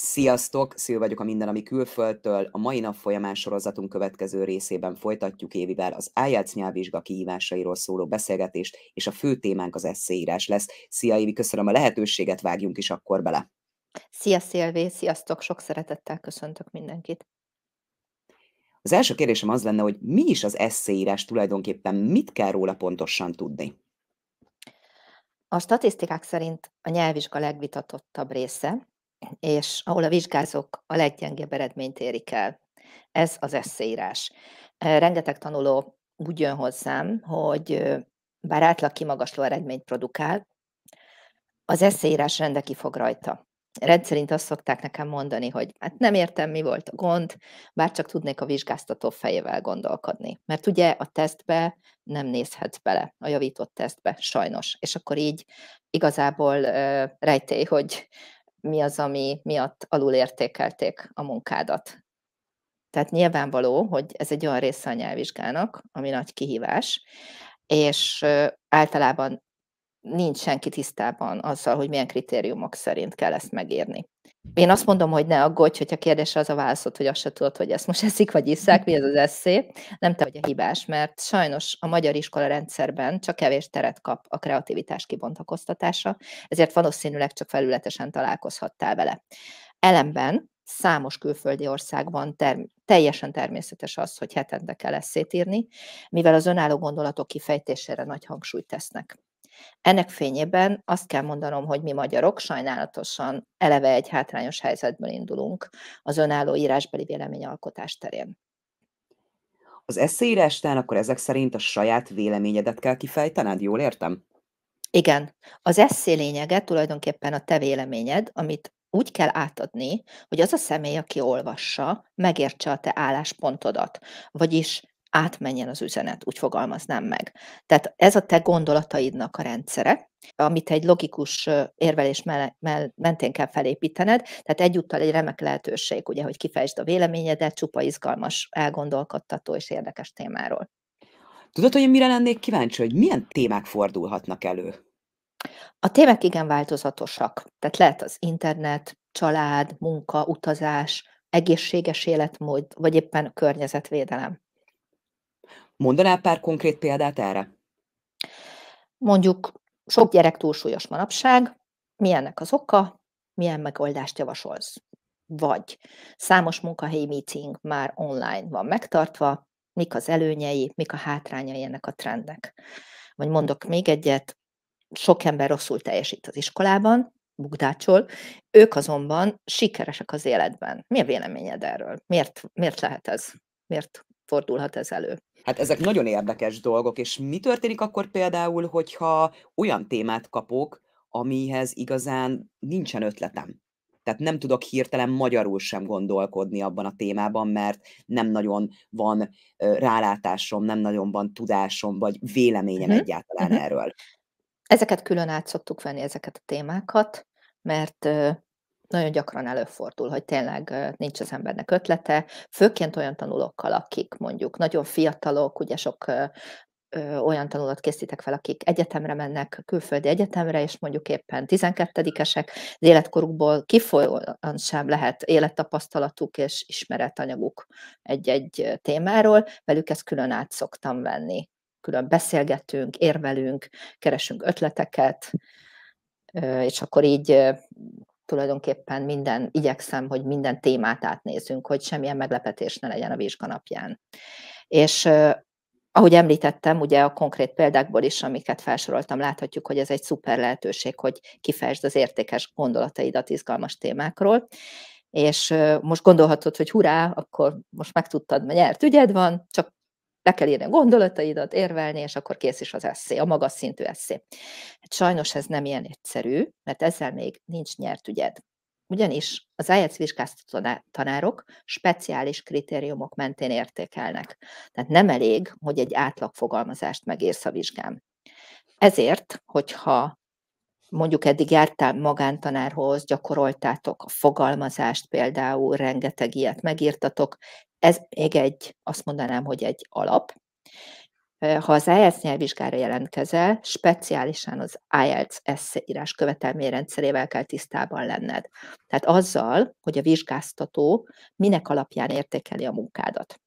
Sziasztok! Szil vagyok a Minden, ami külföldtől. A mai nap folyamán sorozatunk következő részében folytatjuk Évivel az IELTS nyelvvizsga kihívásairól szóló beszélgetést, és a fő témánk az eszéírás lesz. Szia Évi, köszönöm a lehetőséget, vágjunk is akkor bele. Szia Szilvé, sziasztok! Sok szeretettel köszöntök mindenkit. Az első kérdésem az lenne, hogy mi is az eszéírás tulajdonképpen, mit kell róla pontosan tudni? A statisztikák szerint a nyelvvizsga legvitatottabb része, és ahol a vizsgázók a leggyengébb eredményt érik el. Ez az eszéírás. Rengeteg tanuló úgy jön hozzám, hogy bár átlag kimagasló eredményt produkál, az eszéírás rendeki fog rajta. Rendszerint azt szokták nekem mondani, hogy hát nem értem, mi volt a gond, bár csak tudnék a vizsgáztató fejével gondolkodni. Mert ugye a tesztbe nem nézhetsz bele, a javított tesztbe, sajnos. És akkor így igazából uh, rejtély, hogy mi az, ami miatt értékelték a munkádat. Tehát nyilvánvaló, hogy ez egy olyan része a nyelvvizsgának, ami nagy kihívás, és általában nincs senki tisztában azzal, hogy milyen kritériumok szerint kell ezt megírni. Én azt mondom, hogy ne aggódj, hogyha kérdés az a válaszod, hogy azt se tudod, hogy ezt most eszik vagy iszák, mi ez az eszé. Nem te vagy a hibás, mert sajnos a magyar iskola rendszerben csak kevés teret kap a kreativitás kibontakoztatása, ezért valószínűleg csak felületesen találkozhattál vele. Ellenben számos külföldi országban ter- teljesen természetes az, hogy hetente kell eszét írni, mivel az önálló gondolatok kifejtésére nagy hangsúlyt tesznek. Ennek fényében azt kell mondanom, hogy mi magyarok sajnálatosan eleve egy hátrányos helyzetből indulunk az önálló írásbeli véleményalkotás terén. Az eszéírásnál akkor ezek szerint a saját véleményedet kell kifejtened, jól értem? Igen. Az eszé lényege tulajdonképpen a te véleményed, amit úgy kell átadni, hogy az a személy, aki olvassa, megértse a te álláspontodat. Vagyis átmenjen az üzenet, úgy fogalmaznám meg. Tehát ez a te gondolataidnak a rendszere, amit egy logikus érvelés mell- mell- mentén kell felépítened, tehát egyúttal egy remek lehetőség, ugye, hogy kifejtsd a véleményedet csupa izgalmas, elgondolkodtató és érdekes témáról. Tudod, hogy én mire lennék kíváncsi, hogy milyen témák fordulhatnak elő? A témák igen változatosak. Tehát lehet az internet, család, munka, utazás, egészséges életmód, vagy éppen környezetvédelem. Mondanál pár konkrét példát erre? Mondjuk sok gyerek túlsúlyos manapság, mi ennek az oka, milyen megoldást javasolsz? Vagy számos munkahelyi meeting már online van megtartva, mik az előnyei, mik a hátrányai ennek a trendnek. Vagy mondok még egyet, sok ember rosszul teljesít az iskolában, bukdácsol, ők azonban sikeresek az életben. Mi a véleményed erről? Miért, miért lehet ez? Miért fordulhat ez elő. Hát ezek nagyon érdekes dolgok, és mi történik akkor például, hogyha olyan témát kapok, amihez igazán nincsen ötletem? Tehát nem tudok hirtelen magyarul sem gondolkodni abban a témában, mert nem nagyon van rálátásom, nem nagyon van tudásom, vagy véleményem uh-huh. egyáltalán uh-huh. erről. Ezeket külön át szoktuk venni, ezeket a témákat, mert nagyon gyakran előfordul, hogy tényleg nincs az embernek ötlete, főként olyan tanulókkal, akik mondjuk nagyon fiatalok, ugye sok olyan tanulat készítek fel, akik egyetemre mennek, külföldi egyetemre, és mondjuk éppen 12-esek, az életkorukból kifolyóan sem lehet élettapasztalatuk és ismeretanyaguk egy-egy témáról, velük ezt külön át szoktam venni. Külön beszélgetünk, érvelünk, keresünk ötleteket, és akkor így tulajdonképpen minden, igyekszem, hogy minden témát átnézzünk, hogy semmilyen meglepetés ne legyen a vizsganapján. És ahogy említettem, ugye a konkrét példákból is, amiket felsoroltam, láthatjuk, hogy ez egy szuper lehetőség, hogy kifejtsd az értékes gondolataidat izgalmas témákról, és most gondolhatod, hogy hurrá, akkor most megtudtad, mert nyert ügyed van, csak le kell írni a gondolataidat, érvelni, és akkor kész is az eszé, a magas szintű eszé. Hát sajnos ez nem ilyen egyszerű, mert ezzel még nincs nyert ügyed. Ugyanis az IELTS vizsgáztató tanárok speciális kritériumok mentén értékelnek. Tehát nem elég, hogy egy átlag fogalmazást megérsz a vizsgán. Ezért, hogyha mondjuk eddig jártál magántanárhoz, gyakoroltátok a fogalmazást például, rengeteg ilyet megírtatok, ez még egy, azt mondanám, hogy egy alap. Ha az IELTS nyelvvizsgára jelentkezel, speciálisan az IELTS írás rendszerével kell tisztában lenned. Tehát azzal, hogy a vizsgáztató minek alapján értékeli a munkádat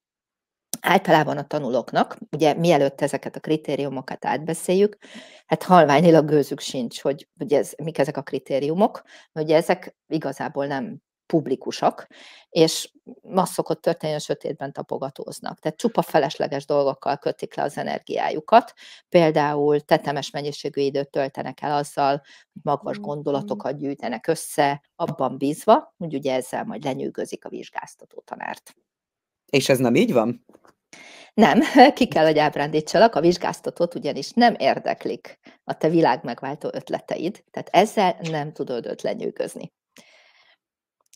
általában a tanulóknak, ugye mielőtt ezeket a kritériumokat átbeszéljük, hát halványilag gőzük sincs, hogy, hogy ez, mik ezek a kritériumok, ugye ezek igazából nem publikusak, és ma szokott történni, hogy sötétben tapogatóznak. Tehát csupa felesleges dolgokkal kötik le az energiájukat. Például tetemes mennyiségű időt töltenek el azzal, hogy magvas mhm. gondolatokat gyűjtenek össze, abban bízva, hogy ugye ezzel majd lenyűgözik a vizsgáztató tanárt. És ez nem így van? Nem, ki kell, hogy ábrándítsalak, a vizsgáztatót ugyanis nem érdeklik a te világ megváltó ötleteid, tehát ezzel nem tudod őt lenyűgözni.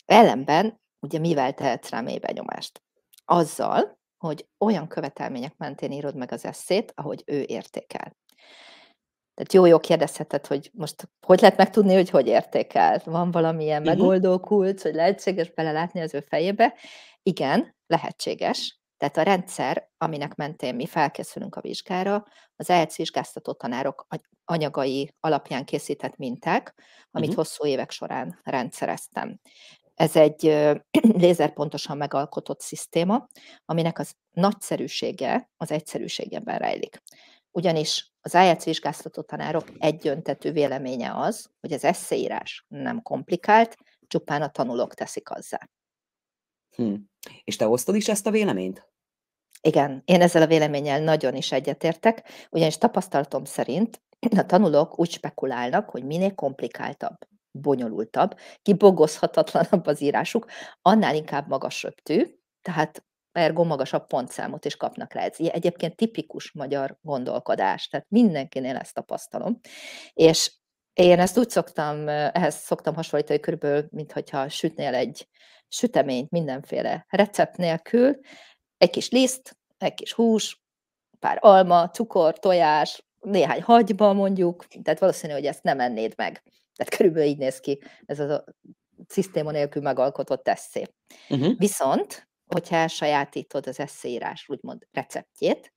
Ellenben, ugye mivel tehetsz rá mély benyomást? Azzal, hogy olyan követelmények mentén írod meg az eszét, ahogy ő értékel. Tehát jó-jó kérdezheted, hogy most hogy lehet megtudni, hogy hogy értékel? Van valamilyen uh-huh. megoldó kulcs, hogy lehetséges belelátni az ő fejébe? Igen, lehetséges. Tehát a rendszer, aminek mentén mi felkészülünk a vizsgára, az ELC vizsgáztató tanárok anyagai alapján készített minták, amit uh-huh. hosszú évek során rendszereztem. Ez egy lézerpontosan megalkotott szisztéma, aminek az nagyszerűsége az egyszerűségében rejlik. Ugyanis az IELTS vizsgáztató tanárok egyöntetű véleménye az, hogy az eszéírás nem komplikált, csupán a tanulók teszik azzá. Hm. És te osztod is ezt a véleményt? Igen, én ezzel a véleménnyel nagyon is egyetértek, ugyanis tapasztalatom szerint a tanulók úgy spekulálnak, hogy minél komplikáltabb, bonyolultabb, kibogozhatatlanabb az írásuk, annál inkább magasabb tehát ergo magasabb pontszámot is kapnak rá. Ez egyébként tipikus magyar gondolkodás, tehát mindenkinél ezt tapasztalom. És én ezt úgy szoktam, ehhez szoktam hasonlítani, körülbelül, mintha sütnél egy süteményt mindenféle recept nélkül, egy kis liszt, egy kis hús, pár alma, cukor, tojás, néhány hagyba mondjuk, tehát valószínű, hogy ezt nem ennéd meg. Tehát körülbelül így néz ki ez az a szisztéma nélkül megalkotott eszé. Uh-huh. Viszont, hogyha elsajátítod az eszéírás úgymond receptjét,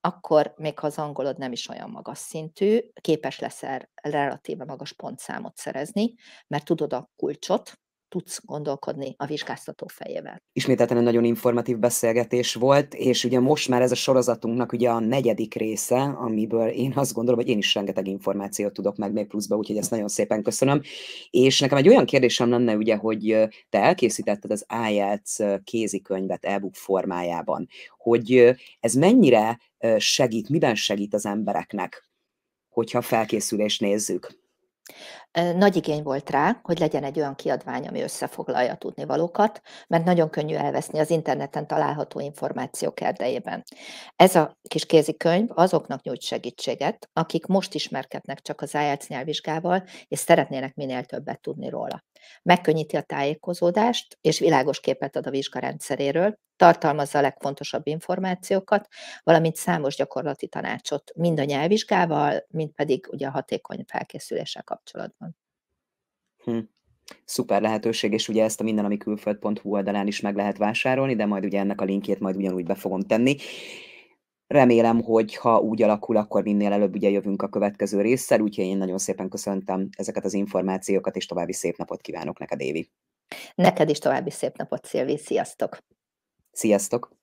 akkor még ha az angolod nem is olyan magas szintű, képes leszel relatíve magas pontszámot szerezni, mert tudod a kulcsot, tudsz gondolkodni a vizsgáztató fejével. Ismételten egy nagyon informatív beszélgetés volt, és ugye most már ez a sorozatunknak ugye a negyedik része, amiből én azt gondolom, hogy én is rengeteg információt tudok meg még pluszba, úgyhogy ezt nagyon szépen köszönöm. És nekem egy olyan kérdésem lenne ugye, hogy te elkészítetted az IELTS kézikönyvet e-book formájában, hogy ez mennyire segít, miben segít az embereknek, hogyha felkészülést nézzük? Nagy igény volt rá, hogy legyen egy olyan kiadvány, ami összefoglalja a tudnivalókat, mert nagyon könnyű elveszni az interneten található információk erdejében. Ez a kis kézikönyv azoknak nyújt segítséget, akik most ismerkednek csak az IELTS nyelvvizsgával, és szeretnének minél többet tudni róla. Megkönnyíti a tájékozódást, és világos képet ad a vizsgarendszeréről, tartalmazza a legfontosabb információkat, valamint számos gyakorlati tanácsot, mind a nyelvvizsgával, mind pedig ugye a hatékony felkészüléssel kapcsolatban. Hm. Szuper lehetőség, és ugye ezt a minden, ami külföld.hu oldalán is meg lehet vásárolni, de majd ugye ennek a linkjét majd ugyanúgy be fogom tenni. Remélem, hogy ha úgy alakul, akkor minél előbb ugye jövünk a következő résszel, úgyhogy én nagyon szépen köszöntem ezeket az információkat, és további szép napot kívánok neked, Évi. Neked is további szép napot, Szilvi. Sziasztok! Sziasztok!